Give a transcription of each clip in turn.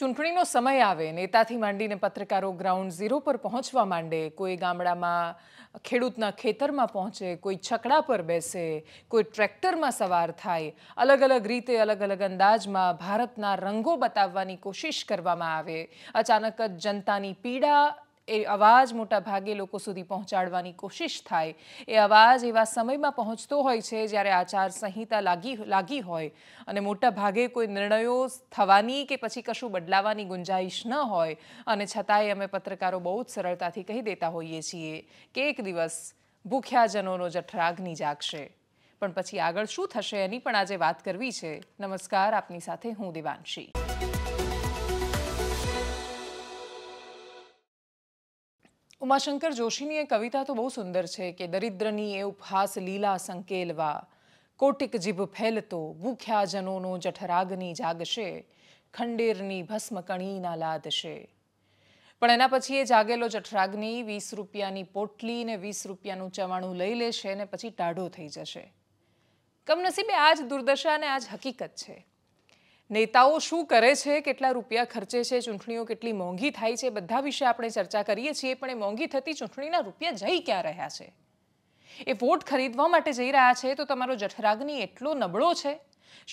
ચૂંટણીનો સમય આવે નેતાથી માંડીને પત્રકારો ગ્રાઉન્ડ ઝીરો પર પહોંચવા માંડે કોઈ ગામડામાં ખેડૂતના ખેતરમાં પહોંચે કોઈ છકડા પર બેસે કોઈ ટ્રેક્ટરમાં સવાર થાય અલગ અલગ રીતે અલગ અલગ અંદાજમાં ભારતના રંગો બતાવવાની કોશિશ કરવામાં આવે અચાનક જ જનતાની પીડા એ અવાજ મોટા ભાગે લોકો સુધી પહોંચાડવાની કોશિશ થાય એ અવાજ એવા સમયમાં પહોંચતો હોય છે જ્યારે આચાર સંહિતા લાગી લાગી હોય અને મોટા ભાગે કોઈ નિર્ણયો થવાની કે પછી કશું બદલાવાની ગુંજાઈશ ન હોય અને છતાંય અમે પત્રકારો બહુ જ સરળતાથી કહી દેતા હોઈએ છીએ કે એક દિવસ ભૂખ્યાજનોનો જઠરાગ્નિ જાગશે પણ પછી આગળ શું થશે એની પણ આજે વાત કરવી છે નમસ્કાર આપની સાથે હું દેવાંશી ઉમાશંકર જોશીની એ કવિતા તો બહુ સુંદર છે કે દરિદ્રની એ ઉપહાસ લીલા સંકેલવા કોટિક જીભ ફેલતો ભૂખ્યા જનોનો જઠરાગની જાગશે ખંડેરની ભસ્મકણીના લાદશે પણ એના પછી એ જાગેલો જઠરાગની વીસ રૂપિયાની પોટલી ને વીસ રૂપિયાનું ચવાણું લઈ લેશે ને પછી ટાઢો થઈ જશે કમનસીબે આ જ દુર્દશા અને આ જ હકીકત છે નેતાઓ શું કરે છે કેટલા રૂપિયા ખર્ચે છે ચૂંટણીઓ કેટલી મોંઘી થાય છે બધા વિશે આપણે ચર્ચા કરીએ છીએ પણ એ મોંઘી થતી ચૂંટણીના રૂપિયા જઈ ક્યાં રહ્યા છે એ વોટ ખરીદવા માટે જઈ રહ્યા છે તો તમારો જઠરાગ્નિ એટલો નબળો છે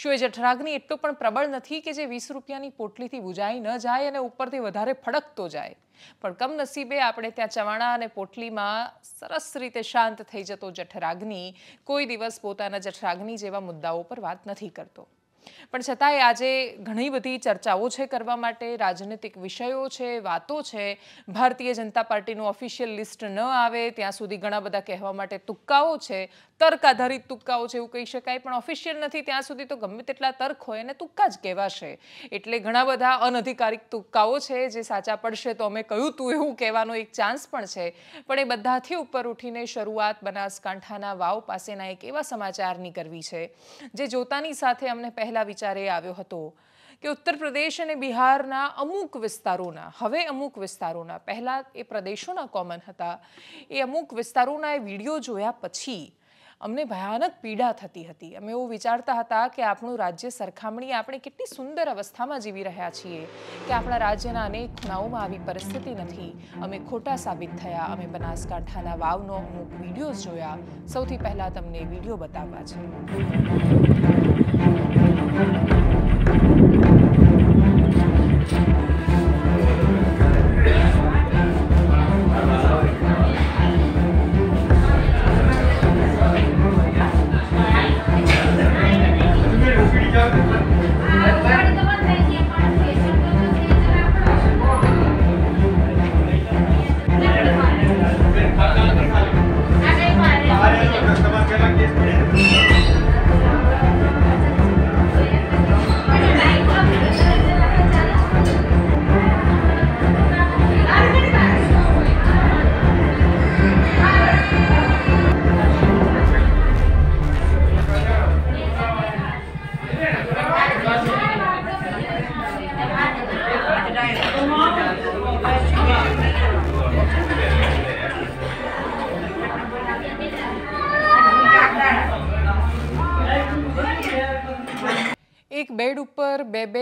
શું એ જઠરાગ્નિ એટલો પણ પ્રબળ નથી કે જે વીસ રૂપિયાની પોટલીથી બુજાઈ ન જાય અને ઉપરથી વધારે ફડકતો જાય પણ કમનસીબે આપણે ત્યાં ચવાણા અને પોટલીમાં સરસ રીતે શાંત થઈ જતો જઠરાગ્નિ કોઈ દિવસ પોતાના જઠરાગ્નિ જેવા મુદ્દાઓ પર વાત નથી કરતો પણ છતાંય આજે ઘણી બધી ચર્ચાઓ છે કરવા માટે રાજનૈતિક વિષયો છે વાતો છે ભારતીય જનતા પાર્ટીનું ઓફિશિયલ લિસ્ટ ન આવે ત્યાં સુધી ઘણા બધા કહેવા માટે તુક્કાઓ છે તર્ક આધારિત તુક્કાઓ એવું કહી શકાય પણ ઓફિશિયલ નથી ત્યાં સુધી તો ગમે તેટલા તર્ક હોય એને તુક્કા જ કહેવાશે એટલે ઘણા બધા અનધિકારિક તુક્કાઓ છે જે સાચા પડશે તો અમે કહ્યું તું એવું કહેવાનો એક ચાન્સ પણ છે પણ એ બધાથી ઉપર ઉઠીને શરૂઆત બનાસકાંઠાના વાવ પાસેના એક એવા સમાચારની કરવી છે જે જોતાની સાથે અમને પહેલા વિચારે આવ્યો હતો કે ઉત્તર પ્રદેશ અને બિહારના અમુક વિસ્તારોના હવે અમુક વિસ્તારોના પહેલાં એ પ્રદેશોના કોમન હતા એ અમુક વિસ્તારોના એ વિડીયો જોયા પછી અમને ભયાનક પીડા થતી હતી અમે એવું વિચારતા હતા કે આપણું રાજ્ય સરખામણીએ આપણે કેટલી સુંદર અવસ્થામાં જીવી રહ્યા છીએ કે આપણા રાજ્યના અનેક ખૂણાઓમાં આવી પરિસ્થિતિ નથી અમે ખોટા સાબિત થયા અમે બનાસકાંઠાના વાવનો અમુક વિડીયોઝ જોયા સૌથી પહેલાં તમને વિડીયો બતાવવા છે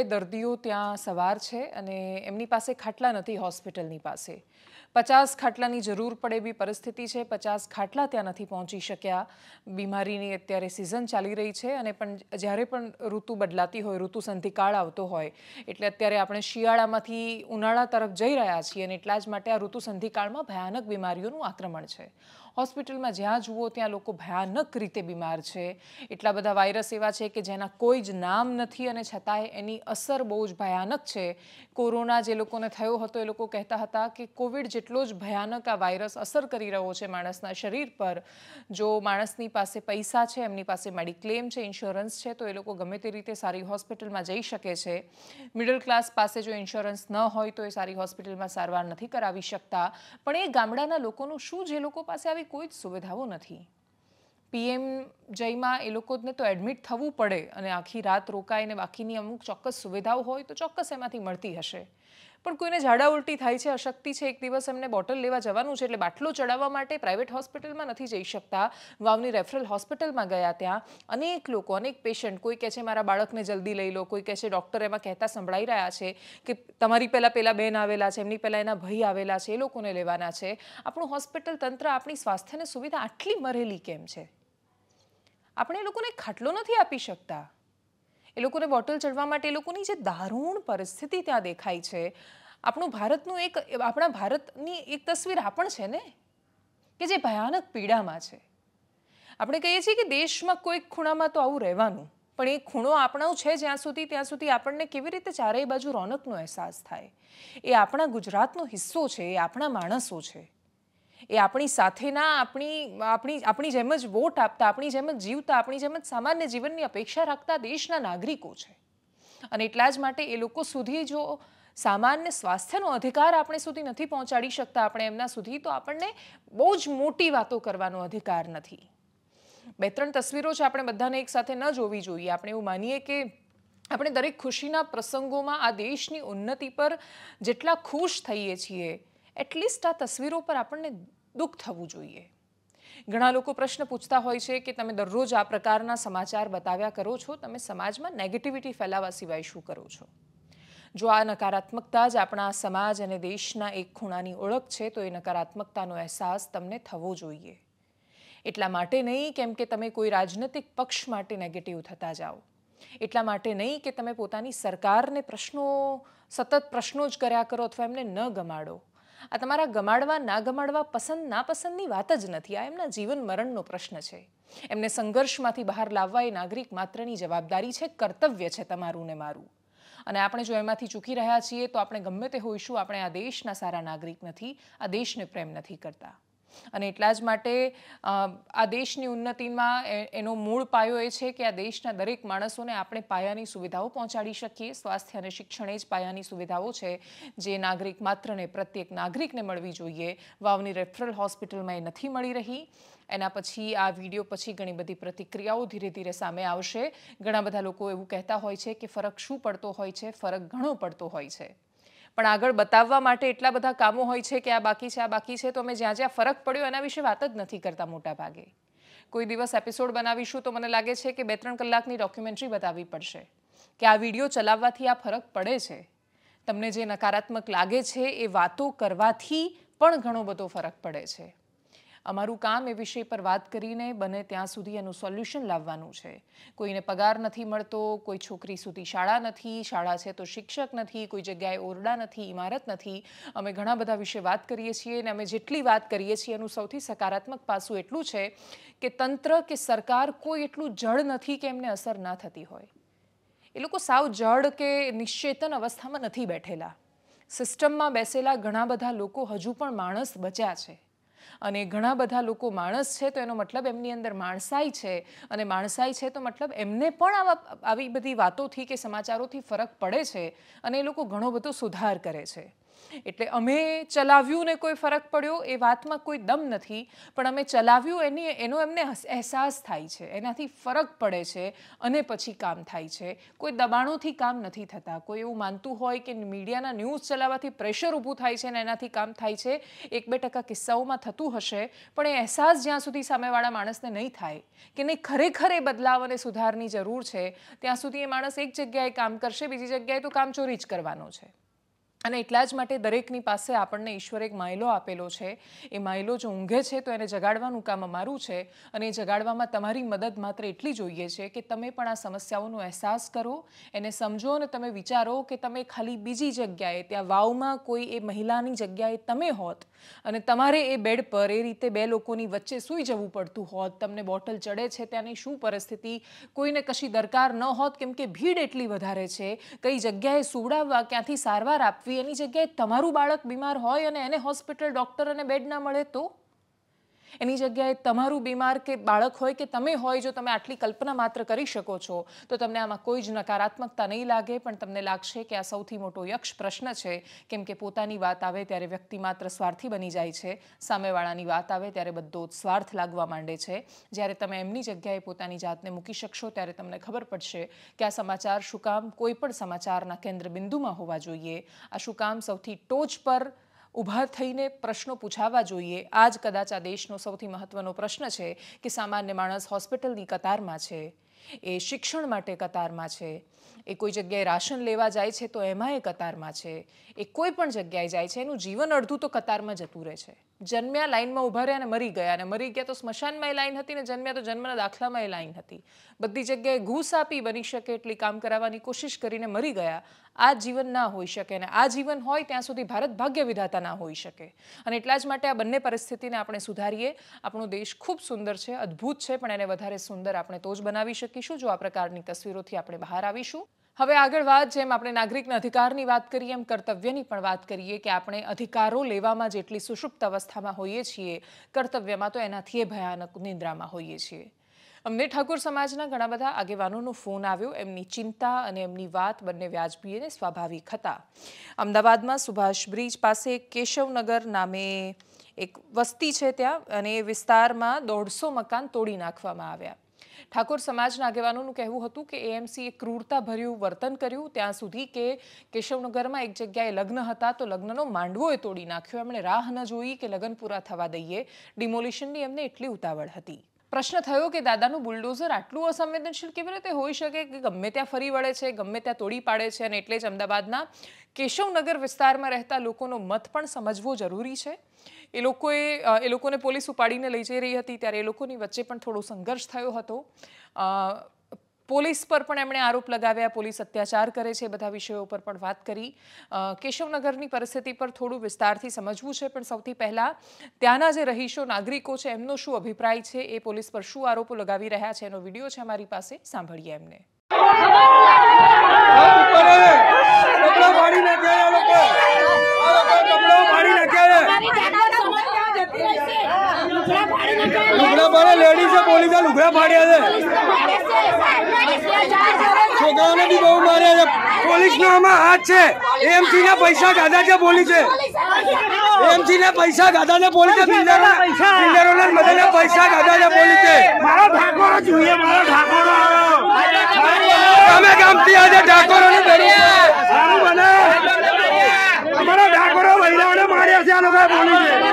દર્દીઓ ત્યાં સવાર છે અને એમની પાસે ખાટલા નથી હોસ્પિટલની પાસે પચાસ ખાટલાની જરૂર પડે એવી પરિસ્થિતિ છે પચાસ ખાટલા ત્યાં નથી પહોંચી શક્યા બીમારીની અત્યારે સિઝન ચાલી રહી છે અને પણ જ્યારે પણ ઋતુ બદલાતી હોય ઋતુ સંધિકાળ આવતો હોય એટલે અત્યારે આપણે શિયાળામાંથી ઉનાળા તરફ જઈ રહ્યા છીએ અને એટલા જ માટે આ ઋતુ સંધિકાળમાં ભયાનક બીમારીઓનું આક્રમણ છે હોસ્પિટલમાં જ્યાં જુઓ ત્યાં લોકો ભયાનક રીતે બીમાર છે એટલા બધા વાયરસ એવા છે કે જેના કોઈ જ નામ નથી અને છતાંય એની અસર બહુ જ ભયાનક છે કોરોના જે લોકોને થયો હતો એ લોકો કહેતા હતા કે કોવિડ જેટલો જ ભયાનક આ વાયરસ અસર કરી રહ્યો છે માણસના શરીર પર જો માણસની પાસે પૈસા છે એમની પાસે મેડિક્લેમ છે ઇન્સ્યોરન્સ છે તો એ લોકો ગમે તે રીતે સારી હોસ્પિટલમાં જઈ શકે છે મિડલ ક્લાસ પાસે જો ઇન્સ્યોરન્સ ન હોય તો એ સારી હોસ્પિટલમાં સારવાર નથી કરાવી શકતા પણ એ ગામડાના લોકોનું શું જે લોકો પાસે આવી કોઈ જ સુવિધાઓ નથી પીએમ જયમાં એ લોકોને તો એડમિટ થવું પડે અને આખી રાત રોકાય અને બાકીની અમુક ચોક્કસ સુવિધાઓ હોય તો ચોક્કસ એમાંથી મળતી હશે પણ કોઈને ઝાડા ઉલટી થાય છે અશક્તિ છે એક દિવસ એમને બોટલ લેવા જવાનું છે એટલે બાટલો ચડાવવા માટે પ્રાઇવેટ હોસ્પિટલમાં નથી જઈ શકતા વાવની રેફરલ હોસ્પિટલમાં ગયા ત્યાં અનેક લોકો અનેક પેશન્ટ કોઈ કહે છે મારા બાળકને જલ્દી લઈ લો કોઈ કહે છે ડૉક્ટર એમાં કહેતા સંભળાઈ રહ્યા છે કે તમારી પહેલાં પહેલાં બેન આવેલા છે એમની પહેલાં એના ભાઈ આવેલા છે એ લોકોને લેવાના છે આપણું હોસ્પિટલ તંત્ર આપણી સ્વાસ્થ્યની સુવિધા આટલી મરેલી કેમ છે આપણે એ લોકોને ખાટલો નથી આપી શકતા એ લોકોને બોટલ ચડવા માટે એ લોકોની જે દારૂણ પરિસ્થિતિ ત્યાં દેખાય છે આપણું ભારતનું એક આપણા ભારતની એક તસવીર આ પણ છે ને કે જે ભયાનક પીડામાં છે આપણે કહીએ છીએ કે દેશમાં કોઈક ખૂણામાં તો આવું રહેવાનું પણ એ ખૂણો આપણો છે જ્યાં સુધી ત્યાં સુધી આપણને કેવી રીતે ચારેય બાજુ રોનકનો અહેસાસ થાય એ આપણા ગુજરાતનો હિસ્સો છે એ આપણા માણસો છે એ આપણી સાથેના આપણી આપણી આપણી જેમ જ વોટ આપતા આપણી જેમ જ જીવતા આપણી જેમ જ સામાન્ય જીવનની અપેક્ષા રાખતા દેશના નાગરિકો છે અને એટલા જ માટે એ લોકો સુધી જો સામાન્ય સ્વાસ્થ્યનો અધિકાર આપણે સુધી નથી પહોંચાડી શકતા આપણે એમના સુધી તો આપણને બહુ જ મોટી વાતો કરવાનો અધિકાર નથી બે ત્રણ તસવીરો છે આપણે બધાને એકસાથે ન જોવી જોઈએ આપણે એવું માનીએ કે આપણે દરેક ખુશીના પ્રસંગોમાં આ દેશની ઉન્નતિ પર જેટલા ખુશ થઈએ છીએ એટલીસ્ટ આ તસવીરો પર આપણને દુઃખ થવું જોઈએ ઘણા લોકો પ્રશ્ન પૂછતા હોય છે કે તમે દરરોજ આ પ્રકારના સમાચાર બતાવ્યા કરો છો તમે સમાજમાં નેગેટિવિટી ફેલાવા સિવાય શું કરો છો જો આ નકારાત્મકતા જ આપણા સમાજ અને દેશના એક ખૂણાની ઓળખ છે તો એ નકારાત્મકતાનો અહેસાસ તમને થવો જોઈએ એટલા માટે નહીં કેમ કે તમે કોઈ રાજનૈતિક પક્ષ માટે નેગેટિવ થતા જાઓ એટલા માટે નહીં કે તમે પોતાની સરકારને પ્રશ્નો સતત પ્રશ્નો જ કર્યા કરો અથવા એમને ન ગમાડો આ તમારા ગમાડવા ના ગમાડવા પસંદ ના પસંદની વાત જ નથી આ એમના જીવન મરણનો પ્રશ્ન છે એમને સંઘર્ષમાંથી બહાર લાવવા એ નાગરિક માત્રની જવાબદારી છે કર્તવ્ય છે તમારું ને મારું અને આપણે જો એમાંથી ચૂકી રહ્યા છીએ તો આપણે ગમે તે હોઈશું આપણે આ દેશના સારા નાગરિક નથી આ દેશને પ્રેમ નથી કરતા અને એટલા જ માટે આ દેશની ઉન્નતિમાં એનો મૂળ પાયો એ છે કે આ દેશના દરેક માણસોને આપણે પાયાની સુવિધાઓ પહોંચાડી શકીએ સ્વાસ્થ્ય અને શિક્ષણે જ પાયાની સુવિધાઓ છે જે નાગરિક માત્રને પ્રત્યેક નાગરિકને મળવી જોઈએ વાવની રેફરલ હોસ્પિટલમાં એ નથી મળી રહી એના પછી આ વિડીયો પછી ઘણી બધી પ્રતિક્રિયાઓ ધીરે ધીરે સામે આવશે ઘણા બધા લોકો એવું કહેતા હોય છે કે ફરક શું પડતો હોય છે ફરક ઘણો પડતો હોય છે પણ આગળ બતાવવા માટે એટલા બધા કામો હોય છે કે આ બાકી છે આ બાકી છે તો અમે જ્યાં જ્યાં ફરક પડ્યો એના વિશે વાત જ નથી કરતા મોટા ભાગે કોઈ દિવસ એપિસોડ બનાવીશું તો મને લાગે છે કે બે ત્રણ કલાકની ડોક્યુમેન્ટરી બતાવવી પડશે કે આ વિડીયો ચલાવવાથી આ ફરક પડે છે તમને જે નકારાત્મક લાગે છે એ વાતો કરવાથી પણ ઘણો બધો ફરક પડે છે અમારું કામ એ વિષય પર વાત કરીને બને ત્યાં સુધી એનું સોલ્યુશન લાવવાનું છે કોઈને પગાર નથી મળતો કોઈ છોકરી સુધી શાળા નથી શાળા છે તો શિક્ષક નથી કોઈ જગ્યાએ ઓરડા નથી ઇમારત નથી અમે ઘણા બધા વિશે વાત કરીએ છીએ અને અમે જેટલી વાત કરીએ છીએ એનું સૌથી સકારાત્મક પાસું એટલું છે કે તંત્ર કે સરકાર કોઈ એટલું જળ નથી કે એમને અસર ના થતી હોય એ લોકો સાવ જળ કે નિશ્ચેતન અવસ્થામાં નથી બેઠેલા સિસ્ટમમાં બેસેલા ઘણા બધા લોકો હજુ પણ માણસ બચ્યા છે અને ઘણા બધા લોકો માણસ છે તો એનો મતલબ એમની અંદર માણસાઈ છે અને માણસાઈ છે તો મતલબ એમને પણ આવા આવી બધી વાતોથી કે સમાચારોથી ફરક પડે છે અને એ લોકો ઘણો બધો સુધાર કરે છે એટલે અમે ચલાવ્યું ને કોઈ ફરક પડ્યો એ વાતમાં કોઈ દમ નથી પણ અમે ચલાવ્યું એની એનો એમને અહેસાસ થાય છે એનાથી ફરક પડે છે અને પછી કામ થાય છે કોઈ દબાણોથી કામ નથી થતા કોઈ એવું માનતું હોય કે મીડિયાના ન્યૂઝ ચલાવવાથી પ્રેશર ઊભું થાય છે ને એનાથી કામ થાય છે એક બે ટકા કિસ્સાઓમાં થતું હશે પણ એ અહેસાસ જ્યાં સુધી સામેવાળા માણસને નહીં થાય કે નહીં ખરેખર એ બદલાવ અને સુધારની જરૂર છે ત્યાં સુધી એ માણસ એક જગ્યાએ કામ કરશે બીજી જગ્યાએ તો કામ ચોરી જ કરવાનો છે અને એટલા જ માટે દરેકની પાસે આપણને ઈશ્વરે એક માયલો આપેલો છે એ માયલો જો ઊંઘે છે તો એને જગાડવાનું કામ અમારું છે અને એ જગાડવામાં તમારી મદદ માત્ર એટલી જોઈએ છે કે તમે પણ આ સમસ્યાઓનો અહેસાસ કરો એને સમજો અને તમે વિચારો કે તમે ખાલી બીજી જગ્યાએ ત્યાં વાવમાં કોઈ એ મહિલાની જગ્યાએ તમે હોત અને તમારે એ બેડ પર એ રીતે બે લોકોની વચ્ચે સૂઈ જવું પડતું હોત તમને બોટલ ચડે છે ત્યાંની શું પરિસ્થિતિ કોઈને કશી દરકાર ન હોત કેમ કે ભીડ એટલી વધારે છે કઈ જગ્યાએ સુવડાવવા ક્યાંથી સારવાર આપવી એની જગ્યાએ તમારું બાળક બીમાર હોય અને એને હોસ્પિટલ ડૉક્ટર અને બેડ ના મળે તો એની જગ્યાએ તમારું બીમાર કે બાળક હોય કે તમે હોય જો તમે આટલી કલ્પના માત્ર કરી શકો છો તો તમને આમાં કોઈ જ નકારાત્મકતા નહીં લાગે પણ તમને લાગશે કે આ સૌથી મોટો યક્ષ પ્રશ્ન છે કેમ કે પોતાની વાત આવે ત્યારે વ્યક્તિ માત્ર સ્વાર્થી બની જાય છે સામેવાળાની વાત આવે ત્યારે બધો સ્વાર્થ લાગવા માંડે છે જ્યારે તમે એમની જગ્યાએ પોતાની જાતને મૂકી શકશો ત્યારે તમને ખબર પડશે કે આ સમાચાર શું કામ કોઈ પણ સમાચારના કેન્દ્ર બિંદુમાં હોવા જોઈએ આ શું કામ સૌથી ટોચ પર ઊભા થઈને પ્રશ્નો પૂછાવા જોઈએ આ જ કદાચ આ દેશનો સૌથી મહત્વનો પ્રશ્ન છે કે સામાન્ય માણસ હોસ્પિટલની કતારમાં છે એ શિક્ષણ માટે કતારમાં છે એ કોઈ જગ્યાએ રાશન લેવા જાય છે તો એમાં એ કતારમાં છે એ કોઈ પણ જગ્યાએ જાય છે એનું જીવન અડધું તો કતારમાં જતું રહે છે જન્મ્યા લાઈનમાં ઊભા રહ્યા અને મરી ગયા અને મરી ગયા તો સ્મશાનમાં એ લાઈન હતી ને જન્મ્યા તો જન્મના દાખલામાં એ લાઈન હતી બધી જગ્યાએ ઘૂસ આપી બની શકે એટલી કામ કરાવવાની કોશિશ કરીને મરી ગયા આ જીવન ના હોઈ શકે અને આ જીવન હોય ત્યાં સુધી ભારત ભાગ્ય વિધાતા ના હોઈ શકે અને એટલા જ માટે આ બંને પરિસ્થિતિને આપણે સુધારીએ આપણો દેશ ખૂબ સુંદર છે અદ્ભુત છે પણ એને વધારે સુંદર આપણે તો જ બનાવી શકીશું જો આ પ્રકારની તસવીરોથી આપણે બહાર આવીશું હવે આગળ વાત જેમ આપણે નાગરિકના અધિકારની વાત કરીએ એમ કર્તવ્યની પણ વાત કરીએ કે આપણે અધિકારો લેવામાં જેટલી સુષુપ્ત અવસ્થામાં હોઈએ છીએ કર્તવ્યમાં તો એનાથી એ ભયાનક નિંદ્રામાં હોઈએ છીએ અમને ઠાકોર સમાજના ઘણા બધા આગેવાનોનો ફોન આવ્યો એમની ચિંતા અને એમની વાત બંને વ્યાજબી સ્વાભાવિક હતા અમદાવાદમાં સુભાષ બ્રિજ પાસે કેશવનગર નામે એક વસ્તી છે ત્યાં અને એ વિસ્તારમાં દોઢસો મકાન તોડી નાખવામાં આવ્યા ઠાકોર સમાજના આગેવાનોનું કહેવું હતું કે એએમસીએ ભર્યું વર્તન કર્યું ત્યાં સુધી કે કેશવનગરમાં એક જગ્યાએ લગ્ન હતા તો લગ્નનો માંડવો એ તોડી નાખ્યો એમણે રાહ ન જોઈ કે લગ્ન પૂરા થવા દઈએ ડિમોલિશનની એમને એટલી ઉતાવળ હતી પ્રશ્ન થયો કે દાદાનું બુલડોઝર આટલું અસંવેદનશીલ કેવી રીતે હોઈ શકે કે ગમે ત્યાં ફરી વળે છે ગમે ત્યાં તોડી પાડે છે અને એટલે જ અમદાવાદના કેશવનગર વિસ્તારમાં રહેતા લોકોનો મત પણ સમજવો જરૂરી છે એ લોકોએ એ લોકોને પોલીસ ઉપાડીને લઈ જઈ રહી હતી ત્યારે એ લોકોની વચ્ચે પણ થોડો સંઘર્ષ થયો હતો પોલીસ પર પણ એમણે આરોપ લગાવ્યા પોલીસ અત્યાચાર કરે છે બધા વિષયો પર પણ વાત કરી કેશવનગરની પરિસ્થિતિ પર થોડું વિસ્તારથી સમજવું છે પણ સૌથી પહેલાં ત્યાંના જે રહીશો નાગરિકો છે એમનો શું અભિપ્રાય છે એ પોલીસ પર શું આરોપો લગાવી રહ્યા છે એનો વિડીયો છે અમારી પાસે સાંભળીએ એમને કપડાં ફાડી નાખ્યા લોકો કપડાં ફાડી નાખ્યા લુગડા પાડે લેડીઝે પોલીસે લુગડા પાડ્યા છે છોકરાઓને બી બહુ માર્યા છે પોલીસનો આમાં હાથ છે એમસી ના પૈસા ગાધા છે પોલીસે એમસી ના પૈસા ગાધા ને પોલીસે બિલ્ડરો ને મદદ પૈસા ગાધા છે પોલીસે મારો ઠાકોરો જોઈએ મારો ઠાકોરો તમે ગામથી આજે ઠાકોરો ને ધરી સારું બને કર્યા છે આ લોકો પોલીસે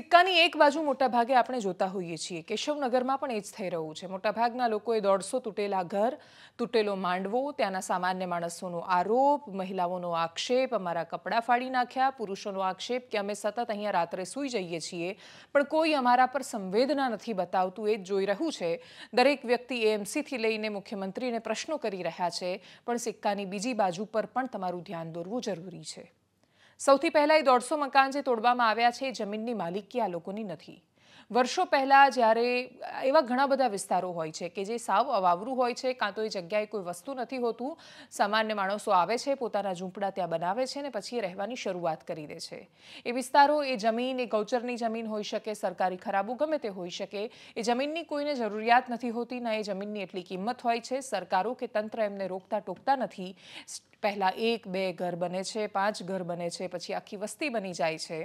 સિક્કાની એક બાજુ મોટાભાગે આપણે જોતા હોઈએ છીએ કેશવનગરમાં પણ એ જ થઈ રહ્યું છે મોટાભાગના લોકોએ દોઢસો તૂટેલા ઘર તૂટેલો માંડવો ત્યાંના સામાન્ય માણસોનો આરોપ મહિલાઓનો આક્ષેપ અમારા કપડાં ફાડી નાખ્યા પુરુષોનો આક્ષેપ કે અમે સતત અહીંયા રાત્રે સૂઈ જઈએ છીએ પણ કોઈ અમારા પર સંવેદના નથી બતાવતું એ જ જોઈ રહ્યું છે દરેક વ્યક્તિ એએમસીથી લઈને મુખ્યમંત્રીને પ્રશ્નો કરી રહ્યા છે પણ સિક્કાની બીજી બાજુ પર પણ તમારું ધ્યાન દોરવું જરૂરી છે સૌથી પહેલા એ દોઢસો મકાન જે તોડવામાં આવ્યા છે એ જમીનની માલિકી આ લોકોની નથી વર્ષો પહેલાં જ્યારે એવા ઘણા બધા વિસ્તારો હોય છે કે જે સાવ અવાવરું હોય છે કાં તો એ જગ્યાએ કોઈ વસ્તુ નથી હોતું સામાન્ય માણસો આવે છે પોતાના ઝૂંપડા ત્યાં બનાવે છે ને પછી રહેવાની શરૂઆત કરી દે છે એ વિસ્તારો એ જમીન એ ગૌચરની જમીન હોઈ શકે સરકારી ખરાબુ ગમે તે હોઈ શકે એ જમીનની કોઈને જરૂરિયાત નથી હોતી ના એ જમીનની એટલી કિંમત હોય છે સરકારો કે તંત્ર એમને રોકતા ટોકતા નથી પહેલાં એક બે ઘર બને છે પાંચ ઘર બને છે પછી આખી વસ્તી બની જાય છે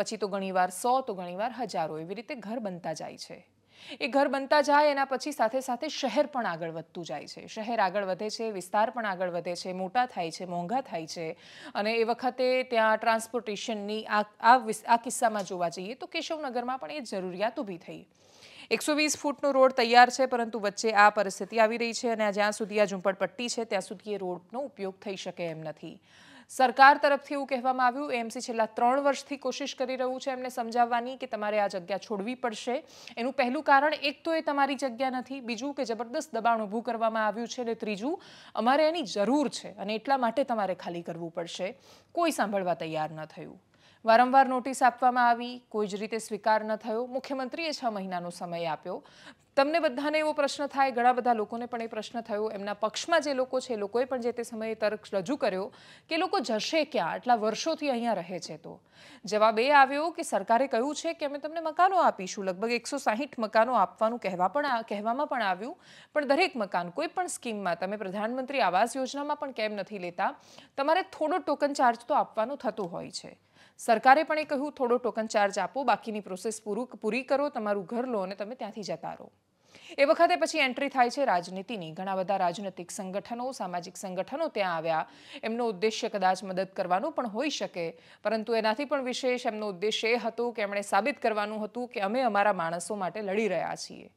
પછી તો ઘણીવાર સો તો ઘણીવાર હજારો એવી રીતે ઘર બનતા જાય છે એ ઘર બનતા જાય એના પછી સાથે સાથે શહેર પણ આગળ વધતું જાય છે શહેર આગળ વધે છે વિસ્તાર પણ આગળ વધે છે મોટા થાય છે મોંઘા થાય છે અને એ વખતે ત્યાં ટ્રાન્સપોર્ટેશનની આ આ કિસ્સામાં જોવા જઈએ તો કેશવનગરમાં પણ એ જરૂરિયાત ઊભી થઈ એકસો વીસ ફૂટનો રોડ તૈયાર છે પરંતુ વચ્ચે આ પરિસ્થિતિ આવી રહી છે અને જ્યાં સુધી આ ઝુંપડપટ્ટી છે ત્યાં સુધી એ રોડનો ઉપયોગ થઈ શકે એમ નથી સરકાર તરફથી એવું કહેવામાં આવ્યું એમસી છેલ્લા ત્રણ વર્ષથી કોશિશ કરી રહ્યું છે એમને સમજાવવાની કે તમારે આ જગ્યા છોડવી પડશે એનું પહેલું કારણ એક તો એ તમારી જગ્યા નથી બીજું કે જબરદસ્ત દબાણ ઊભું કરવામાં આવ્યું છે અને ત્રીજું અમારે એની જરૂર છે અને એટલા માટે તમારે ખાલી કરવું પડશે કોઈ સાંભળવા તૈયાર ન થયું વારંવાર નોટિસ આપવામાં આવી કોઈ જ રીતે સ્વીકાર ન થયો મુખ્યમંત્રીએ છ મહિનાનો સમય આપ્યો તમને બધાને એવો પ્રશ્ન થાય ઘણા બધા લોકોને પણ એ પ્રશ્ન થયો એમના પક્ષમાં જે લોકો છે એ લોકોએ પણ જે તે સમયે તર્ક રજૂ કર્યો કે લોકો જશે ક્યાં આટલા વર્ષોથી અહીંયા રહે છે તો જવાબ એ આવ્યો કે સરકારે કહ્યું છે કે અમે તમને મકાનો આપીશું લગભગ એકસો સાહીઠ મકાનો આપવાનું કહેવા પણ કહેવામાં પણ આવ્યું પણ દરેક મકાન કોઈ પણ સ્કીમમાં તમે પ્રધાનમંત્રી આવાસ યોજનામાં પણ કેમ નથી લેતા તમારે થોડો ટોકન ચાર્જ તો આપવાનું થતું હોય છે સરકારે પણ એ કહ્યું થોડો ટોકન ચાર્જ આપો બાકીની પ્રોસેસ પૂરું પૂરી કરો તમારું ઘર લો અને તમે ત્યાંથી જતા રહો એ વખતે પછી એન્ટ્રી થાય છે રાજનીતિની ઘણા બધા રાજનૈતિક સંગઠનો સામાજિક સંગઠનો ત્યાં આવ્યા એમનો ઉદ્દેશ્ય કદાચ મદદ કરવાનો પણ હોઈ શકે પરંતુ એનાથી પણ વિશેષ એમનો ઉદ્દેશ્ય એ હતો કે એમણે સાબિત કરવાનું હતું કે અમે અમારા માણસો માટે લડી રહ્યા છીએ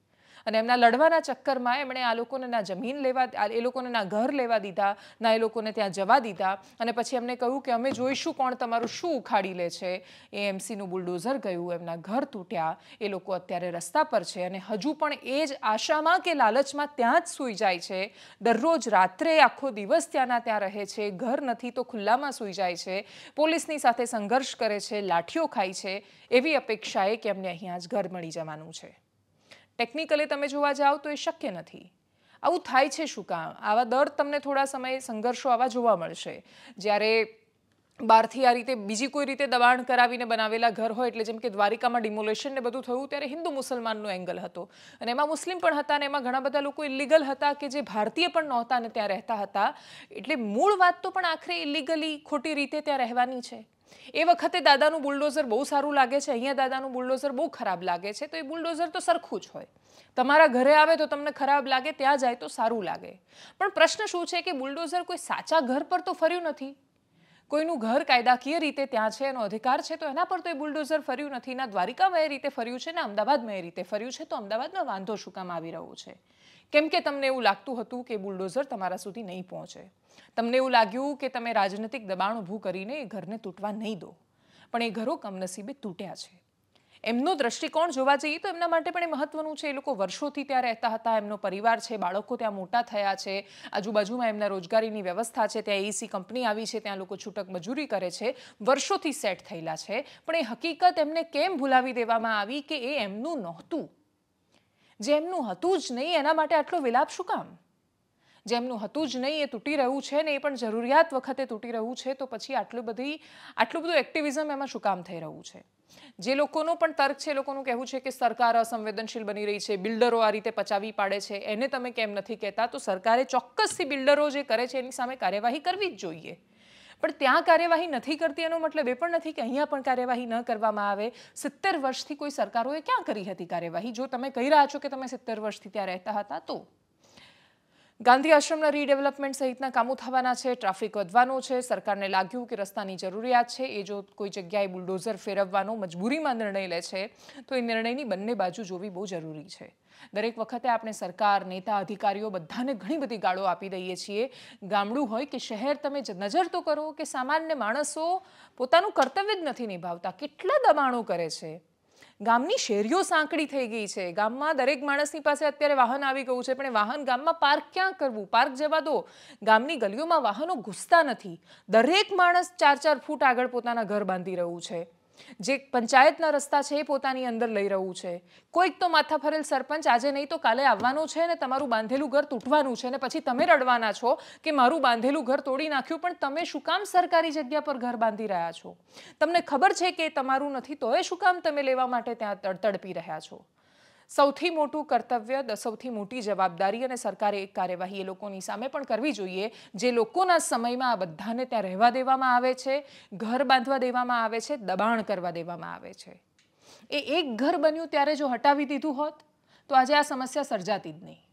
અને એમના લડવાના ચક્કરમાં એમણે આ લોકોને ના જમીન લેવા એ લોકોને ના ઘર લેવા દીધા ના એ લોકોને ત્યાં જવા દીધા અને પછી એમને કહ્યું કે અમે જોઈશું કોણ તમારું શું ઉખાડી લે છે એ એમસીનું બુલડોઝર ગયું એમના ઘર તૂટ્યા એ લોકો અત્યારે રસ્તા પર છે અને હજુ પણ એ જ આશામાં કે લાલચમાં ત્યાં જ સૂઈ જાય છે દરરોજ રાત્રે આખો દિવસ ત્યાંના ત્યાં રહે છે ઘર નથી તો ખુલ્લામાં સૂઈ જાય છે પોલીસની સાથે સંઘર્ષ કરે છે લાઠીઓ ખાય છે એવી અપેક્ષાએ કે અમને અહીંયા જ ઘર મળી જવાનું છે ટેકનિકલી તમે જોવા જાઓ તો એ શક્ય નથી આવું થાય છે શું કામ આવા દર તમને થોડા સમયે સંઘર્ષો આવા જોવા મળશે જ્યારે બહારથી આ રીતે બીજી કોઈ રીતે દબાણ કરાવીને બનાવેલા ઘર હોય એટલે જેમ કે દ્વારિકામાં ડિમોલેશન ને બધું થયું ત્યારે હિન્દુ મુસલમાનનો એંગલ હતો અને એમાં મુસ્લિમ પણ હતા અને એમાં ઘણા બધા લોકો ઇલીગલ હતા કે જે ભારતીય પણ નહોતા અને ત્યાં રહેતા હતા એટલે મૂળ વાત તો પણ આખરે ઇલીગલી ખોટી રીતે ત્યાં રહેવાની છે એ વખતે દાદાનું બુલડોઝર બહુ સારું લાગે છે અહીંયા દાદાનું બુલડોઝર બહુ ખરાબ લાગે છે તો એ બુલડોઝર તો સરખું જ હોય તમારા ઘરે આવે તો તમને ખરાબ લાગે ત્યાં જાય તો સારું લાગે પણ પ્રશ્ન શું છે કે બુલડોઝર કોઈ સાચા ઘર પર તો ફર્યું નથી કોઈનું ઘર કાયદાકીય રીતે ત્યાં છે એનો અધિકાર છે તો એના પર તો એ બુલડોઝર ફર્યું નથી ના દ્વારિકામાં એ રીતે ફર્યું છે ને અમદાવાદમાં એ રીતે ફર્યું છે તો અમદાવાદમાં વાંધો શું કામ આવી રહ્યો છે કેમ કે તમને એવું લાગતું હતું કે બુલડોઝર તમારા સુધી નહીં પહોંચે તમને એવું લાગ્યું કે તમે રાજનૈતિક દબાણ ઊભું કરીને એ ઘરને તૂટવા નહીં દો પણ એ ઘરો કમનસીબે તૂટ્યા છે એમનો દ્રષ્ટિકોણ જોવા જઈએ તો એમના માટે પણ એ મહત્વનું છે એ લોકો વર્ષોથી ત્યાં રહેતા હતા એમનો પરિવાર છે બાળકો ત્યાં મોટા થયા છે આજુબાજુમાં એમના રોજગારીની વ્યવસ્થા છે ત્યાં એસી e કંપની આવી છે ત્યાં લોકો છૂટક મજૂરી કરે છે વર્ષોથી સેટ થયેલા છે પણ એ હકીકત એમને કેમ ભૂલાવી દેવામાં આવી કે એ એમનું નહોતું જેમનું હતું જ નહીં એના માટે આટલો વિલાપ શું કામ જેમનું હતું જ નહીં એ તૂટી રહ્યું છે ને એ પણ જરૂરિયાત વખતે તૂટી રહ્યું છે તો પછી આટલું બધી આટલું બધું એક્ટિવિઝમ એમાં શું કામ થઈ રહ્યું છે જે લોકોનો પણ તર્ક છે લોકોનું કહેવું છે કે સરકાર અસંવેદનશીલ બની રહી છે બિલ્ડરો આ રીતે પચાવી પાડે છે એને તમે કેમ નથી કહેતા તો સરકારે ચોક્કસથી બિલ્ડરો જે કરે છે એની સામે કાર્યવાહી કરવી જ જોઈએ પણ ત્યાં કાર્યવાહી નથી કરતી એનો મતલબ એ પણ નથી કે અહીંયા પણ કાર્યવાહી ન કરવામાં આવે સિત્તેર વર્ષથી કોઈ સરકારોએ ક્યાં કરી હતી કાર્યવાહી જો તમે કહી રહ્યા છો કે તમે સિત્તેર વર્ષથી ત્યાં રહેતા હતા તો ગાંધી આશ્રમના રીડેવલપમેન્ટ સહિતના કામો થવાના છે ટ્રાફિક વધવાનો છે સરકારને લાગ્યું કે રસ્તાની જરૂરિયાત છે એ જો કોઈ જગ્યાએ બુલડોઝર ફેરવવાનો મજબૂરીમાં નિર્ણય લે છે તો એ નિર્ણયની બંને બાજુ જોવી બહુ જરૂરી છે દરેક વખતે આપણે સરકાર નેતા અધિકારીઓ બધાને ઘણી બધી ગાળો આપી દઈએ છીએ ગામડું હોય કે શહેર તમે નજર તો કરો કે સામાન્ય માણસો પોતાનું કર્તવ્ય જ નથી નિભાવતા કેટલા દબાણો કરે છે ગામની શેરીઓ સાંકડી થઈ ગઈ છે ગામમાં દરેક માણસની પાસે અત્યારે વાહન આવી ગયું છે પણ વાહન ગામમાં પાર્ક ક્યાં કરવું પાર્ક જવા દો ગામની ગલીઓમાં વાહનો ઘૂસતા નથી દરેક માણસ ચાર ચાર ફૂટ આગળ પોતાના ઘર બાંધી રહ્યું છે જે પંચાયતના રસ્તા છે એ પોતાની અંદર લઈ રહ્યું છે કોઈક તો માથા ફરેલ સરપંચ આજે નહીં તો કાલે આવવાનું છે ને તમારું બાંધેલું ઘર તૂટવાનું છે ને પછી તમે રડવાના છો કે મારું બાંધેલું ઘર તોડી નાખ્યું પણ તમે શું કામ સરકારી જગ્યા પર ઘર બાંધી રહ્યા છો તમને ખબર છે કે તમારું નથી તો એ શું કામ તમે લેવા માટે ત્યાં તડપી રહ્યા છો સૌથી મોટું કર્તવ્ય સૌથી મોટી જવાબદારી અને સરકારે એક કાર્યવાહી એ લોકોની સામે પણ કરવી જોઈએ જે લોકોના સમયમાં આ બધાને ત્યાં રહેવા દેવામાં આવે છે ઘર બાંધવા દેવામાં આવે છે દબાણ કરવા દેવામાં આવે છે એ એક ઘર બન્યું ત્યારે જો હટાવી દીધું હોત તો આજે આ સમસ્યા સર્જાતી જ નહીં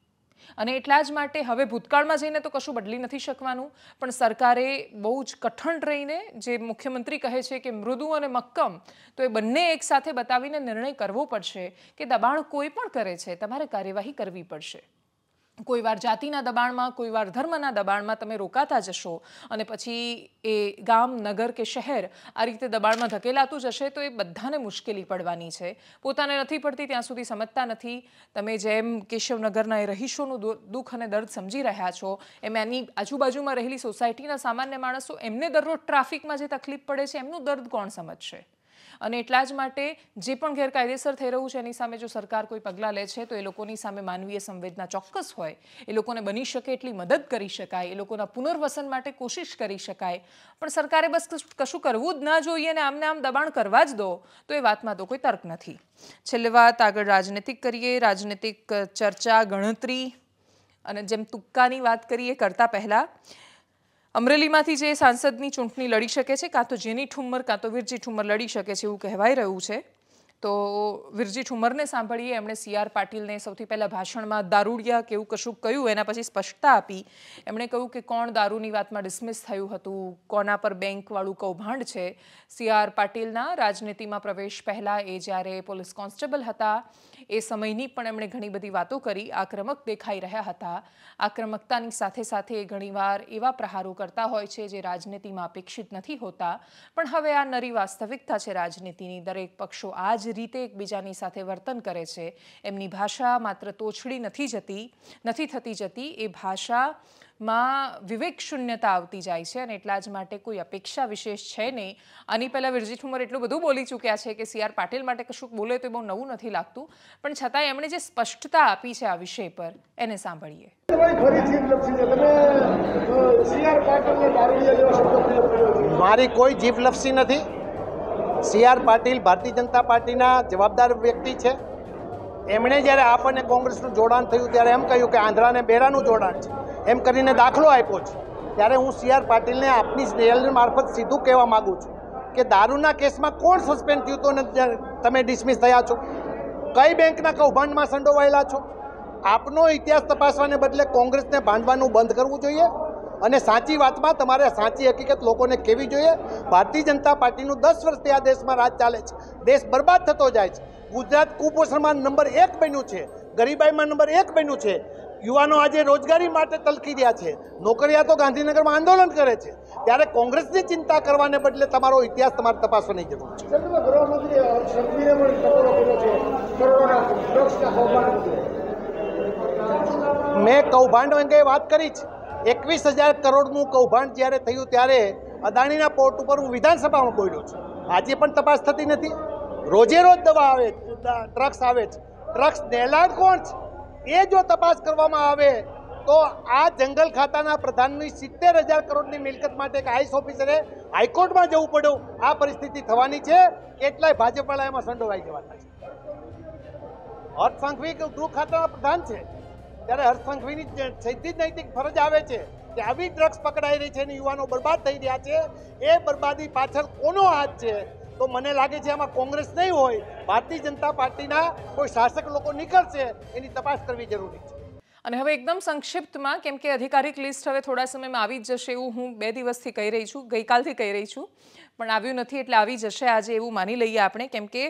અને એટલા જ માટે હવે ભૂતકાળમાં જઈને તો કશું બદલી નથી શકવાનું પણ સરકારે બહુ જ કઠણ રહીને જે મુખ્યમંત્રી કહે છે કે મૃદુ અને મક્કમ તો એ બંને એકસાથે બતાવીને નિર્ણય કરવો પડશે કે દબાણ કોઈ પણ કરે છે તમારે કાર્યવાહી કરવી પડશે કોઈ વાર જાતિના દબાણમાં કોઈ વાર ધર્મના દબાણમાં તમે રોકાતા જશો અને પછી એ ગામ નગર કે શહેર આ રીતે દબાણમાં ધકેલાતું જશે તો એ બધાને મુશ્કેલી પડવાની છે પોતાને નથી પડતી ત્યાં સુધી સમજતા નથી તમે જેમ કેશવનગરના એ રહીશોનું દુઃખ અને દર્દ સમજી રહ્યા છો એમ એની આજુબાજુમાં રહેલી સોસાયટીના સામાન્ય માણસો એમને દરરોજ ટ્રાફિકમાં જે તકલીફ પડે છે એમનું દર્દ કોણ સમજશે અને એટલા જ માટે જે પણ ગેરકાયદેસર થઈ રહ્યું છે એની સામે જો સરકાર કોઈ પગલાં લે છે તો એ લોકોની સામે માનવીય સંવેદના ચોક્કસ હોય એ લોકોને બની શકે એટલી મદદ કરી શકાય એ લોકોના પુનર્વસન માટે કોશિશ કરી શકાય પણ સરકારે બસ કશું કરવું જ ના જોઈએ અને આમને આમ દબાણ કરવા જ દો તો એ વાતમાં તો કોઈ તર્ક નથી છેલ્લી વાત આગળ રાજનીતિક કરીએ રાજનૈતિક ચર્ચા ગણતરી અને જેમ તુક્કાની વાત કરીએ કરતાં પહેલાં અમરેલીમાંથી જે સાંસદની ચૂંટણી લડી શકે છે કાં તો જેની ઠુમ્મર કાં તો વીરજી ઠુમ્મર લડી શકે છે એવું કહેવાઈ રહ્યું છે તો વિરજી ઠુમરને સાંભળીએ એમણે સી આર પાટીલને સૌથી પહેલાં ભાષણમાં દારૂડિયા કે એવું કશું કહ્યું એના પછી સ્પષ્ટતા આપી એમણે કહ્યું કે કોણ દારૂની વાતમાં ડિસમિસ થયું હતું કોના પર બેંકવાળું કૌભાંડ છે સી આર પાટીલના રાજનીતિમાં પ્રવેશ પહેલાં એ જ્યારે પોલીસ કોન્સ્ટેબલ હતા એ સમયની પણ એમણે ઘણી બધી વાતો કરી આક્રમક દેખાઈ રહ્યા હતા આક્રમકતાની સાથે સાથે ઘણીવાર એવા પ્રહારો કરતા હોય છે જે રાજનીતિમાં અપેક્ષિત નથી હોતા પણ હવે આ નરી વાસ્તવિકતા છે રાજનીતિની દરેક પક્ષો આ જ રીતે એકબીજાની સાથે વર્તન કરે છે એમની ભાષા માત્ર તોછડી નથી જતી નથી થતી જતી એ ભાષામાં વિવેક શૂન્યતા આવતી જાય છે અને એટલા જ માટે કોઈ અપેક્ષા વિશેષ છે નહીં આની પહેલાં વિરજી ઠુમર એટલું બધું બોલી ચૂક્યા છે કે સી આર પાટીલ માટે કશું બોલે તો બહુ નવું નથી લાગતું પણ છતાં એમણે જે સ્પષ્ટતા આપી છે આ વિષય પર એને સાંભળીએ મારી કોઈ જીભ લપસી નથી સી આર પાટીલ ભારતીય જનતા પાર્ટીના જવાબદાર વ્યક્તિ છે એમણે જ્યારે આપણને કોંગ્રેસનું જોડાણ થયું ત્યારે એમ કહ્યું કે આંધ્રાને બેડાનું જોડાણ છે એમ કરીને દાખલો આપ્યો છે ત્યારે હું સી આર પાટીલને આપની રેલ મારફત સીધું કહેવા માગું છું કે દારૂના કેસમાં કોણ સસ્પેન્ડ થયું તો ને તમે ડિસમિસ થયા છો કઈ બેંકના કૌભાંડમાં સંડોવાયેલા છો આપનો ઇતિહાસ તપાસવાને બદલે કોંગ્રેસને ભાંડવાનું બંધ કરવું જોઈએ અને સાચી વાતમાં તમારે સાચી હકીકત લોકોને કેવી જોઈએ ભારતીય જનતા પાર્ટીનું દસ વર્ષથી આ દેશમાં રાજ ચાલે છે દેશ બરબાદ થતો જાય છે ગુજરાત કુપોષણમાં નંબર એક બન્યું છે ગરીબાઈમાં નંબર એક બન્યું છે યુવાનો આજે રોજગારી માટે તલકી રહ્યા છે નોકરિયાતો ગાંધીનગરમાં આંદોલન કરે છે ત્યારે કોંગ્રેસની ચિંતા કરવાને બદલે તમારો ઇતિહાસ તમારે તપાસવાની જરૂર છે મેં કૌભાંડ અંગે વાત કરી છે એકવીસ હજાર કરોડનું કૌભાંડ જ્યારે થયું ત્યારે અદાણીના પોર્ટ ઉપર હું વિધાનસભામાં બોલ્યો છું આજે પણ તપાસ થતી નથી રોજે રોજ દવા આવે ટ્રક્સ આવે છે ટ્રક્સ નેલાડ કોણ છે એ જો તપાસ કરવામાં આવે તો આ જંગલ ખાતાના પ્રધાનની સિત્તેર હજાર કરોડની મિલકત માટે એક આઈસ ઓફિસરે હાઈકોર્ટમાં જવું પડ્યું આ પરિસ્થિતિ થવાની છે કેટલાય ભાજપવાળા એમાં સંડોવાઈ જવાના છે અર્થ સાંઘવી ગૃહ ખાતાના પ્રધાન છે ત્યારે હર્ષસંઘવીની સીધી જ નૈતિક ફરજ આવે છે કે આવી ડ્રગ્સ પકડાઈ રહી છે અને યુવાનો બરબાદ થઈ રહ્યા છે એ બરબાદી પાછળ કોનો હાથ છે તો મને લાગે છે આમાં કોંગ્રેસ નહીં હોય ભારતીય જનતા પાર્ટીના કોઈ શાસક લોકો નીકળશે એની તપાસ કરવી જરૂરી છે અને હવે એકદમ સંક્ષિપ્તમાં કેમ કે અધિકારિક લિસ્ટ હવે થોડા સમયમાં આવી જ જશે એવું હું બે દિવસથી કહી રહી છું ગઈકાલથી કહી રહી છું પણ આવ્યું નથી એટલે આવી જશે આજે એવું માની લઈએ આપણે કેમ કે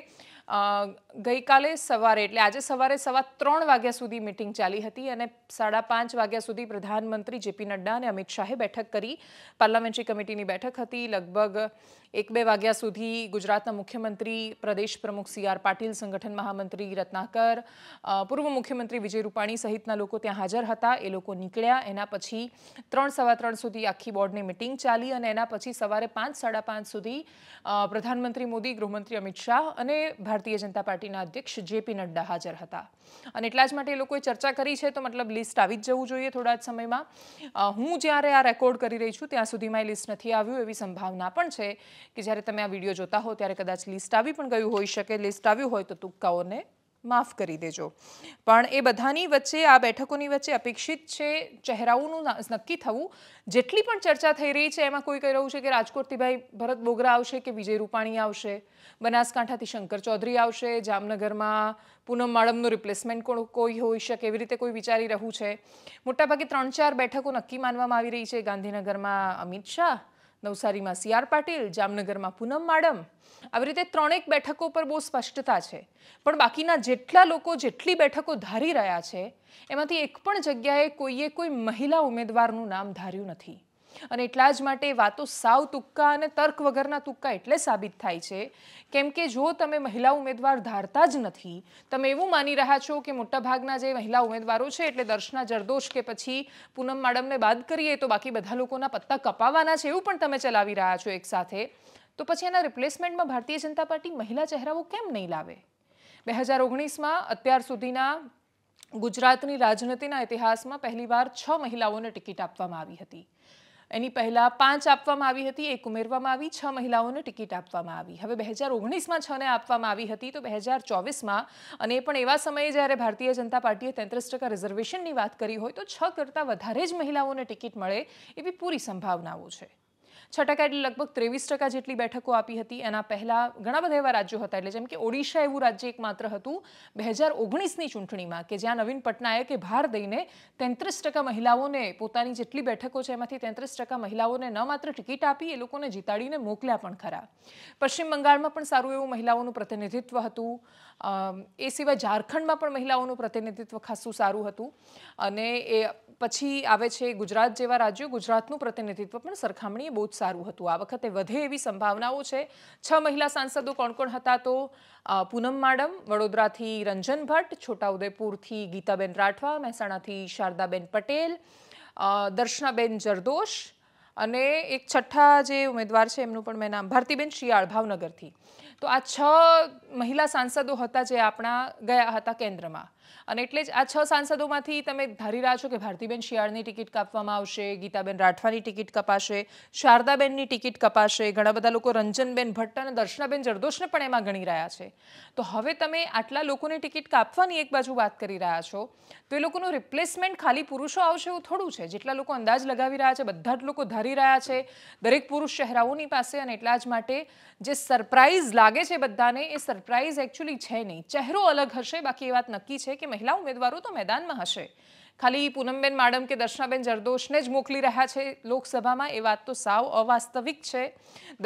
ગઈકાલે સવારે એટલે આજે સવારે સવા ત્રણ વાગ્યા સુધી મિટિંગ ચાલી હતી અને સાડા પાંચ વાગ્યા સુધી પ્રધાનમંત્રી જેપી નડ્ડા અને અમિત શાહે બેઠક કરી પાર્લામેન્ટરી કમિટીની બેઠક હતી લગભગ એક બે વાગ્યા સુધી ગુજરાતના મુખ્યમંત્રી પ્રદેશ પ્રમુખ સી આર પાટીલ સંગઠન મહામંત્રી રત્નાકર પૂર્વ મુખ્યમંત્રી વિજય રૂપાણી સહિતના લોકો ત્યાં હાજર હતા એ લોકો નીકળ્યા એના પછી ત્રણ સવા ત્રણ સુધી આખી બોર્ડની મિટિંગ ચાલી અને એના પછી સવારે પાંચ સાડા પાંચ સુધી પ્રધાનમંત્રી મોદી ગૃહમંત્રી અમિત શાહ અને ભારતીય જનતા પાર્ટીના અધ્યક્ષ જેપી નડ્ડા હાજર હતા અને એટલા જ માટે એ લોકોએ ચર્ચા કરી છે તો મતલબ લિસ્ટ આવી જ જવું જોઈએ થોડા જ સમયમાં હું જ્યારે આ રેકોર્ડ કરી રહી છું ત્યાં સુધીમાં એ લિસ્ટ નથી આવ્યું એવી સંભાવના પણ છે કે જ્યારે તમે આ વિડીયો જોતા હો ત્યારે કદાચ લિસ્ટ આવી પણ ગયું હોઈ શકે લિસ્ટ આવ્યું હોય તો તુક્કાઓને માફ કરી દેજો પણ એ બધાની વચ્ચે આ બેઠકોની વચ્ચે અપેક્ષિત છે ચહેરાઓનું નક્કી થવું જેટલી પણ ચર્ચા થઈ રહી છે એમાં કોઈ કહી રહ્યું છે કે રાજકોટથી ભરત બોગરા આવશે કે વિજય રૂપાણી આવશે બનાસકાંઠાથી શંકર ચૌધરી આવશે જામનગરમાં પૂનમ માળમનું રિપ્લેસમેન્ટ કોણ કોઈ હોઈ શકે એવી રીતે કોઈ વિચારી રહ્યું છે મોટાભાગે ત્રણ ચાર બેઠકો નક્કી માનવામાં આવી રહી છે ગાંધીનગરમાં અમિત શાહ નવસારીમાં સીઆર પાટીલ જામનગરમાં પૂનમ માડમ આવી રીતે ત્રણેક બેઠકો પર બહુ સ્પષ્ટતા છે પણ બાકીના જેટલા લોકો જેટલી બેઠકો ધારી રહ્યા છે એમાંથી એક પણ જગ્યાએ કોઈએ કોઈ મહિલા ઉમેદવારનું નામ ધાર્યું નથી અને એટલા જ માટે વાતો સાવ તુક્કા અને તર્ક વગરના તુક્કા એટલે સાબિત થાય છે કેમ કે જો તમે મહિલા ઉમેદવાર ધારતા જ નથી તમે એવું માની રહ્યા છો કે મોટાભાગના જે મહિલા ઉમેદવારો છે એટલે દર્શના જરદોશ કે પછી પૂનમ મેડમને બાદ કરીએ તો બાકી બધા લોકોના પત્તા કપાવાના છે એવું પણ તમે ચલાવી રહ્યા છો એકસાથે તો પછી એના રિપ્લેસમેન્ટમાં ભારતીય જનતા પાર્ટી મહિલા ચહેરાઓ કેમ નહીં લાવે બે હજાર ઓગણીસમાં અત્યાર સુધીના ગુજરાતની રાજનીતિના ઇતિહાસમાં પહેલીવાર છ મહિલાઓને ટિકિટ આપવામાં આવી હતી એની પહેલાં પાંચ આપવામાં આવી હતી એક ઉમેરવામાં આવી છ મહિલાઓને ટિકિટ આપવામાં આવી હવે બે હજાર ઓગણીસમાં છને આપવામાં આવી હતી તો બે હજાર ચોવીસમાં અને એ પણ એવા સમયે જ્યારે ભારતીય જનતા પાર્ટીએ તેત્રીસ ટકા રિઝર્વેશનની વાત કરી હોય તો છ કરતાં વધારે જ મહિલાઓને ટિકિટ મળે એવી પૂરી સંભાવનાઓ છે છ ટકા એટલે લગભગ ત્રેવીસ ટકા જેટલી બેઠકો આપી હતી એના પહેલાં ઘણા બધા એવા રાજ્યો હતા એટલે જેમ કે ઓડિશા એવું રાજ્ય એકમાત્ર હતું બે હજાર ઓગણીસની ચૂંટણીમાં કે જ્યાં નવીન પટનાયકે ભાર દઈને તેત્રીસ ટકા મહિલાઓને પોતાની જેટલી બેઠકો છે એમાંથી તેત્રીસ ટકા મહિલાઓને ન માત્ર ટિકિટ આપી એ લોકોને જીતાડીને મોકલ્યા પણ ખરા પશ્ચિમ બંગાળમાં પણ સારું એવું મહિલાઓનું પ્રતિનિધિત્વ હતું એ સિવાય ઝારખંડમાં પણ મહિલાઓનું પ્રતિનિધિત્વ ખાસું સારું હતું અને એ પછી આવે છે ગુજરાત જેવા રાજ્યો ગુજરાતનું પ્રતિનિધિત્વ પણ સરખામણીએ બહુ જ સારું હતું આ વખતે વધે એવી સંભાવનાઓ છે છ મહિલા સાંસદો કોણ કોણ હતા તો પૂનમ માડમ વડોદરાથી રંજન ભટ્ટ છોટાઉદેપુરથી ગીતાબેન રાઠવા મહેસાણાથી શારદાબેન પટેલ દર્શનાબેન જરદોશ અને એક છઠ્ઠા જે ઉમેદવાર છે એમનું પણ મેં નામ ભારતીબેન શિયાળ ભાવનગરથી તો આ છ મહિલા સાંસદો હતા જે આપણા ગયા હતા કેન્દ્રમાં અને એટલે જ આ છ સાંસદોમાંથી તમે ધારી રહ્યા છો કે ભારતીબેન શિયાળની ટિકિટ કાપવામાં આવશે ગીતાબેન રાઠવાની ટિકિટ કપાશે શારદાબેનની ટિકિટ કપાશે ઘણા બધા લોકો રંજનબેન ભટ્ટ અને દર્શનાબેન જરદોશને પણ એમાં ગણી રહ્યા છે તો હવે તમે આટલા લોકોની ટિકિટ કાપવાની એક બાજુ વાત કરી રહ્યા છો તો એ લોકોનું રિપ્લેસમેન્ટ ખાલી પુરુષો આવશે એવું થોડું છે જેટલા લોકો અંદાજ લગાવી રહ્યા છે બધા જ લોકો ધારી રહ્યા છે દરેક પુરુષ ચહેરાઓની પાસે અને એટલા જ માટે જે સરપ્રાઇઝ લાગે છે બધાને એ સરપ્રાઇઝ એકચ્યુઅલી છે નહીં ચહેરો અલગ હશે બાકી એ વાત નક્કી છે કે મહિલા ઉમેદવારો તો મેદાનમાં હશે ખાલી પૂનમબેન માડમ કે દર્શનાબેન જરદોશને જ મોકલી રહ્યા છે લોકસભામાં એ વાત તો સાવ અવાસ્તવિક છે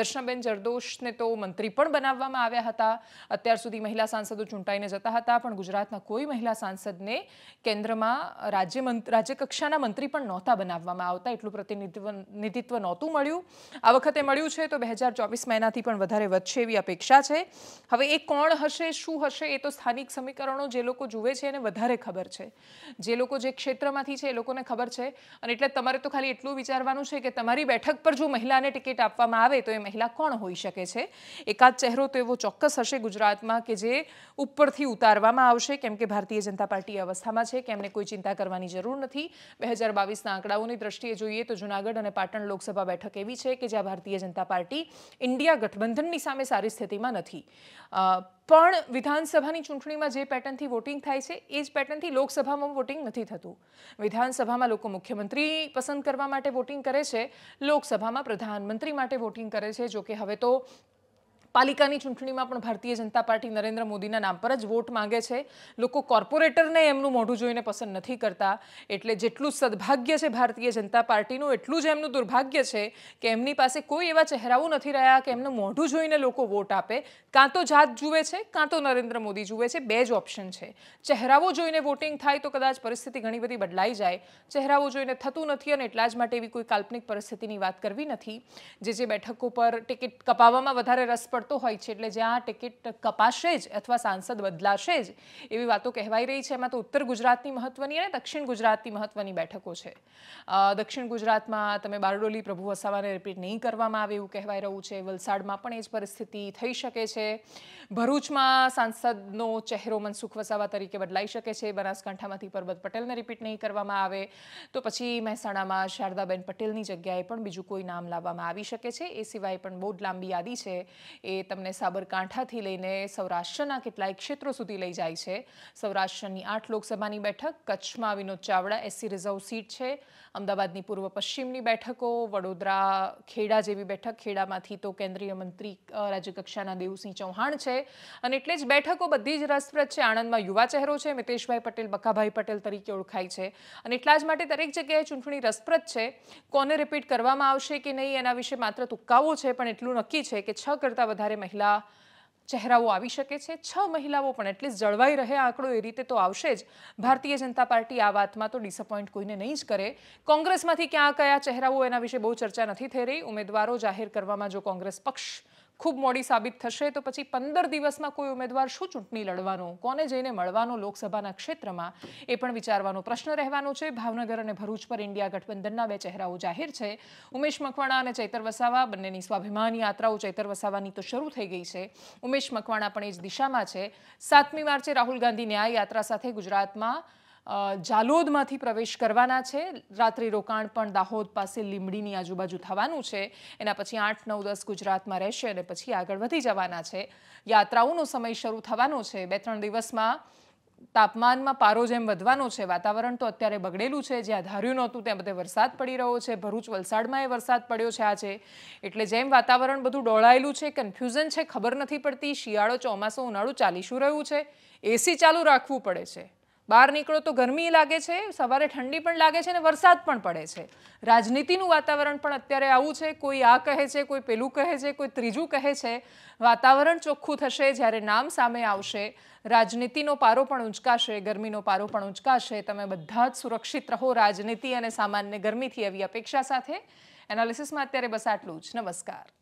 દર્શનાબેન જરદોશને તો મંત્રી પણ બનાવવામાં આવ્યા હતા અત્યાર સુધી મહિલા સાંસદો ચૂંટાઈને જતા હતા પણ ગુજરાતના કોઈ મહિલા સાંસદને કેન્દ્રમાં રાજ્ય રાજ્યકક્ષાના મંત્રી પણ નહોતા બનાવવામાં આવતા એટલું પ્રતિનિધિત્વ નિધિત્વ નહોતું મળ્યું આ વખતે મળ્યું છે તો બે હજાર ચોવીસ મહિનાથી પણ વધારે વધશે એવી અપેક્ષા છે હવે એ કોણ હશે શું હશે એ તો સ્થાનિક સમીકરણો જે લોકો જુએ છે એને વધારે ખબર છે જે લોકો જે ક્ષેત્રમાંથી છે એ લોકોને ખબર છે અને એટલે તમારે તો ખાલી એટલું વિચારવાનું છે કે તમારી બેઠક પર જો મહિલાને ટિકિટ આપવામાં આવે તો એ મહિલા કોણ હોઈ શકે છે એકાદ ચહેરો તો એવો ચોક્કસ હશે ગુજરાતમાં કે જે ઉપરથી ઉતારવામાં આવશે કેમ કે ભારતીય જનતા પાર્ટી અવસ્થામાં છે કે એમને કોઈ ચિંતા કરવાની જરૂર નથી બે હજાર બાવીસના આંકડાઓની દ્રષ્ટિએ જોઈએ તો જૂનાગઢ અને પાટણ લોકસભા બેઠક એવી છે કે જ્યાં ભારતીય જનતા પાર્ટી ઇન્ડિયા ગઠબંધનની સામે સારી સ્થિતિમાં નથી પણ વિધાનસભાની ચૂંટણીમાં જે પેટર્નથી વોટિંગ થાય છે એ જ પેટર્નથી લોકસભામાં વોટિંગ નથી થતું વિધાનસભામાં લોકો મુખ્યમંત્રી પસંદ કરવા માટે વોટિંગ કરે છે લોકસભામાં પ્રધાનમંત્રી માટે વોટિંગ કરે છે જોકે હવે તો પાલિકાની ચૂંટણીમાં પણ ભારતીય જનતા પાર્ટી નરેન્દ્ર મોદીના નામ પર જ વોટ માંગે છે લોકો કોર્પોરેટરને એમનું મોઢું જોઈને પસંદ નથી કરતા એટલે જેટલું સદભાગ્ય છે ભારતીય જનતા પાર્ટીનું એટલું જ એમનું દુર્ભાગ્ય છે કે એમની પાસે કોઈ એવા ચહેરાઓ નથી રહ્યા કે એમનું મોઢું જોઈને લોકો વોટ આપે કાં તો જાત જુએ છે કાં તો નરેન્દ્ર મોદી જુએ છે બે જ ઓપ્શન છે ચહેરાઓ જોઈને વોટિંગ થાય તો કદાચ પરિસ્થિતિ ઘણી બધી બદલાઈ જાય ચહેરાઓ જોઈને થતું નથી અને એટલા જ માટે એવી કોઈ કાલ્પનિક પરિસ્થિતિની વાત કરવી નથી જે જે બેઠકો પર ટિકિટ કપાવવામાં વધારે રસ પડતો પડતો હોય છે એટલે જ્યાં ટિકિટ કપાશે જ અથવા સાંસદ બદલાશે જ એવી વાતો કહેવાઈ રહી છે એમાં તો ઉત્તર ગુજરાતની મહત્વની અને દક્ષિણ ગુજરાતની મહત્વની બેઠકો છે દક્ષિણ ગુજરાતમાં તમે બારડોલી પ્રભુ વસાવાને રિપીટ નહીં કરવામાં આવે એવું કહેવાઈ રહ્યું છે વલસાડમાં પણ એ જ પરિસ્થિતિ થઈ શકે છે ભરૂચમાં સાંસદનો ચહેરો મનસુખ વસાવા તરીકે બદલાઈ શકે છે બનાસકાંઠામાંથી પરબત પટેલને રિપીટ નહીં કરવામાં આવે તો પછી મહેસાણામાં શારદાબેન પટેલની જગ્યાએ પણ બીજું કોઈ નામ લાવવામાં આવી શકે છે એ સિવાય પણ બહુ લાંબી યાદી છે એ તમને સાબરકાંઠાથી લઈને સૌરાષ્ટ્રના કેટલાય ક્ષેત્રો સુધી લઈ જાય છે સૌરાષ્ટ્રની આઠ લોકસભાની બેઠક કચ્છમાં Vinod Chavda SC reserve seat છે અમદાવાદની પૂર્વ પશ્ચિમની બેઠકો વડોદરા ખેડા જેવી બેઠક ખેડામાંથી તો કેન્દ્રીય મંત્રી રાજ્યકક્ષાના દેવસિંહ ચૌહાણ છે અને એટલે જ બેઠકો બધી જ રસપ્રદ છે આણંદમાં યુવા ચહેરો છે મિતેશભાઈ પટેલ બકાભાઈ પટેલ તરીકે ઓળખાય છે અને એટલા જ માટે દરેક જગ્યાએ ચૂંટણી રસપ્રદ છે કોને રિપીટ કરવામાં આવશે કે નહીં એના વિશે માત્ર તુક્કાઓ છે પણ એટલું નક્કી છે કે છ કરતાં વધારે મહિલા ચહેરાઓ આવી શકે છે છ મહિલાઓ પણ એટલીસ્ટ જળવાઈ રહે આંકડો એ રીતે તો આવશે જ ભારતીય જનતા પાર્ટી આ વાતમાં તો ડિસપોઇન્ટ કોઈને નહીં જ કરે કોંગ્રેસમાંથી ક્યાં કયા ચહેરાઓ એના વિશે બહુ ચર્ચા નથી થઈ રહી ઉમેદવારો જાહેર કરવામાં જો કોંગ્રેસ પક્ષ ખૂબ મોડી સાબિત થશે તો પછી પંદર દિવસમાં કોઈ ઉમેદવાર શું ચૂંટણી લડવાનો કોને જઈને મળવાનો લોકસભાના ક્ષેત્રમાં એ પણ વિચારવાનો પ્રશ્ન રહેવાનો છે ભાવનગર અને ભરૂચ પર ઇન્ડિયા ગઠબંધનના બે ચહેરાઓ જાહેર છે ઉમેશ મકવાણા અને ચૈતર વસાવા બંનેની સ્વાભિમાન યાત્રાઓ ચૈતર વસાવાની તો શરૂ થઈ ગઈ છે ઉમેશ મકવાણા પણ એ જ દિશામાં છે સાતમી માર્ચે રાહુલ ગાંધી ન્યાય યાત્રા સાથે ગુજરાતમાં જાલોદમાંથી પ્રવેશ કરવાના છે રાત્રિ રોકાણ પણ દાહોદ પાસે લીમડીની આજુબાજુ થવાનું છે એના પછી આઠ નવ દસ ગુજરાતમાં રહેશે અને પછી આગળ વધી જવાના છે યાત્રાઓનો સમય શરૂ થવાનો છે બે ત્રણ દિવસમાં તાપમાનમાં પારો જેમ વધવાનો છે વાતાવરણ તો અત્યારે બગડેલું છે જ્યાં ધાર્યું નહોતું ત્યાં બધે વરસાદ પડી રહ્યો છે ભરૂચ વલસાડમાં એ વરસાદ પડ્યો છે આજે એટલે જેમ વાતાવરણ બધું ડોળાયેલું છે કન્ફ્યુઝન છે ખબર નથી પડતી શિયાળો ચોમાસું ઉનાળું ચાલી શું રહ્યું છે એસી ચાલુ રાખવું પડે છે બહાર નીકળો તો ગરમી લાગે છે સવારે ઠંડી પણ લાગે છે અને વરસાદ પણ પડે છે રાજનીતિનું વાતાવરણ પણ અત્યારે આવું છે કોઈ આ કહે છે કોઈ પેલું કહે છે કોઈ ત્રીજું કહે છે વાતાવરણ ચોખ્ખું થશે જ્યારે નામ સામે આવશે રાજનીતિનો પારો પણ ઉંચકાશે ગરમીનો પારો પણ ઉંચકાશે તમે બધા જ સુરક્ષિત રહો રાજનીતિ અને સામાન્ય ગરમીથી એવી અપેક્ષા સાથે એનાલિસિસમાં અત્યારે બસ આટલું જ નમસ્કાર